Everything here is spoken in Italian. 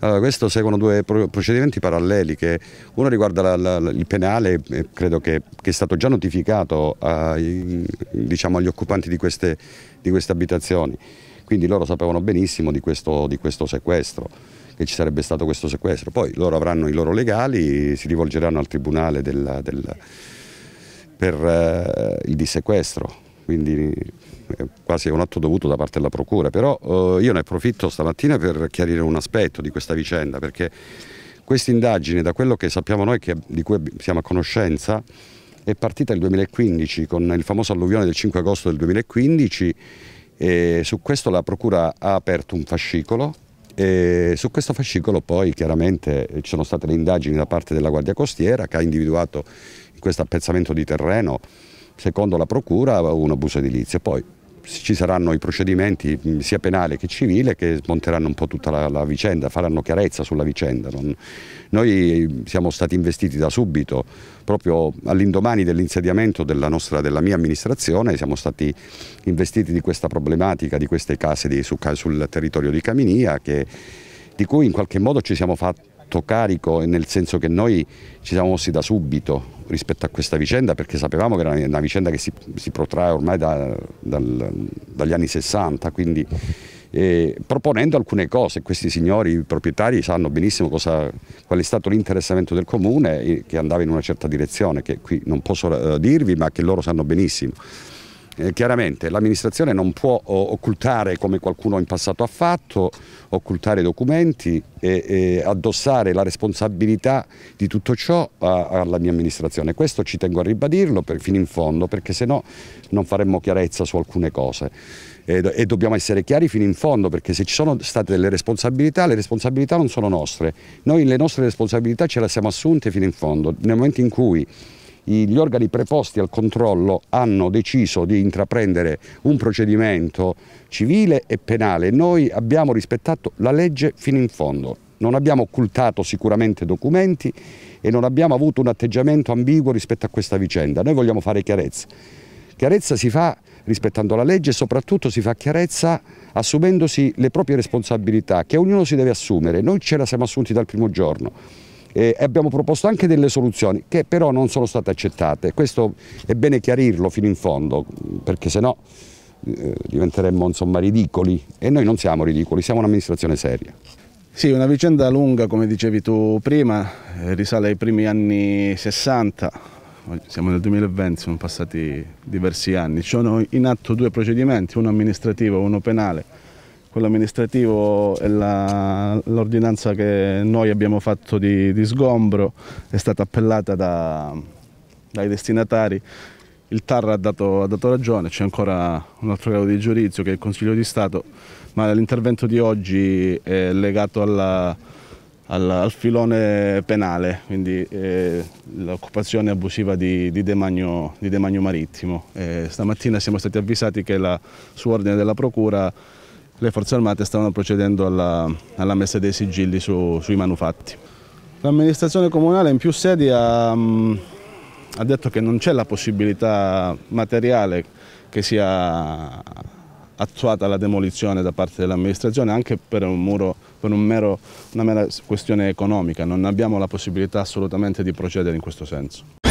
Allora, questo seguono due procedimenti paralleli, che uno riguarda la, la, il penale, credo che, che, è stato già notificato ai, diciamo, agli occupanti di queste, di queste, abitazioni, quindi loro sapevano benissimo di questo, di questo sequestro, che ci sarebbe stato questo sequestro. Poi loro avranno i loro legali, si rivolgeranno al Tribunale del, del, per eh, il dissequestro quindi eh, è quasi un atto dovuto da parte della Procura, però eh, io ne approfitto stamattina per chiarire un aspetto di questa vicenda, perché questa indagine, da quello che sappiamo noi, che, di cui siamo a conoscenza, è partita nel 2015 con il famoso alluvione del 5 agosto del 2015 e su questo la Procura ha aperto un fascicolo e su questo fascicolo poi chiaramente ci sono state le indagini da parte della Guardia Costiera che ha individuato in questo appezzamento di terreno secondo la Procura un abuso edilizio. Poi ci saranno i procedimenti sia penale che civile che smonteranno un po' tutta la, la vicenda, faranno chiarezza sulla vicenda. Non... noi siamo stati investiti da subito, proprio all'indomani dell'insediamento della, della, mia amministrazione, siamo stati investiti di questa problematica, di queste case di, su, sul territorio di Caminia, che, di cui in qualche modo ci siamo fatto carico nel senso che noi ci siamo mossi da subito rispetto a questa vicenda perché sapevamo che era una vicenda che si, si protrae ormai da, dal, dagli anni 60, quindi eh, proponendo alcune cose. Questi signori, i proprietari, sanno benissimo cosa, qual è stato l'interessamento del comune che andava in una certa direzione, che qui non posso eh, dirvi ma che loro sanno benissimo. Eh, chiaramente l'amministrazione non può occultare, come qualcuno in passato ha fatto, occultare documenti e, e, addossare la responsabilità di tutto ciò a, alla mia amministrazione. Questo ci tengo a ribadirlo per, fino in fondo, perché se no non faremmo chiarezza su alcune cose. E, e dobbiamo essere chiari fino in fondo, perché se ci sono state delle responsabilità, le responsabilità non sono nostre. Noi le nostre responsabilità ce le siamo assunte fino in fondo. Nel momento in cui gli organi preposti al controllo hanno deciso di intraprendere un procedimento civile e penale. Noi abbiamo rispettato la legge fino in fondo. Non abbiamo occultato sicuramente documenti e non abbiamo avuto un atteggiamento ambiguo rispetto a questa vicenda. Noi vogliamo fare chiarezza. Chiarezza si fa rispettando la legge e soprattutto si fa chiarezza assumendosi le proprie responsabilità che ognuno si deve assumere. Noi ce la siamo assunti dal primo giorno eh, abbiamo proposto anche delle soluzioni che però non sono state accettate, questo è bene chiarirlo fino in fondo perché sennò eh, diventeremmo insomma, ridicoli e noi non siamo ridicoli, siamo un'amministrazione seria. Sì, una vicenda lunga come dicevi tu prima, eh, risale ai primi anni 60, siamo nel 2020, sono passati diversi anni, sono in atto due procedimenti, uno amministrativo e uno penale quello amministrativo è l'ordinanza che noi abbiamo fatto di, di sgombro, è stata appellata da, dai destinatari, il TAR ha dato, ha dato ragione, c'è ancora un altro grado di giudizio che è il Consiglio di Stato, ma l'intervento di oggi è legato alla, alla, al, filone penale, quindi eh, l'occupazione abusiva di, di, demagno, di demagno marittimo. Eh, stamattina siamo stati avvisati che la, su ordine della Procura le forze armate stavano procedendo alla, alla messa dei sigilli su, sui manufatti. L'amministrazione comunale in più sedi ha, mm, ha detto che non c'è la possibilità materiale che sia attuata la demolizione da parte dell'amministrazione anche per, un muro, per un mero, una mera questione economica, non abbiamo la possibilità assolutamente di procedere in questo senso.